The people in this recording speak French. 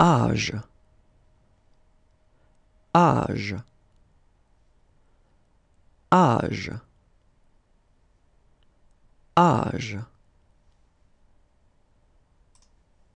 âge âge âge âge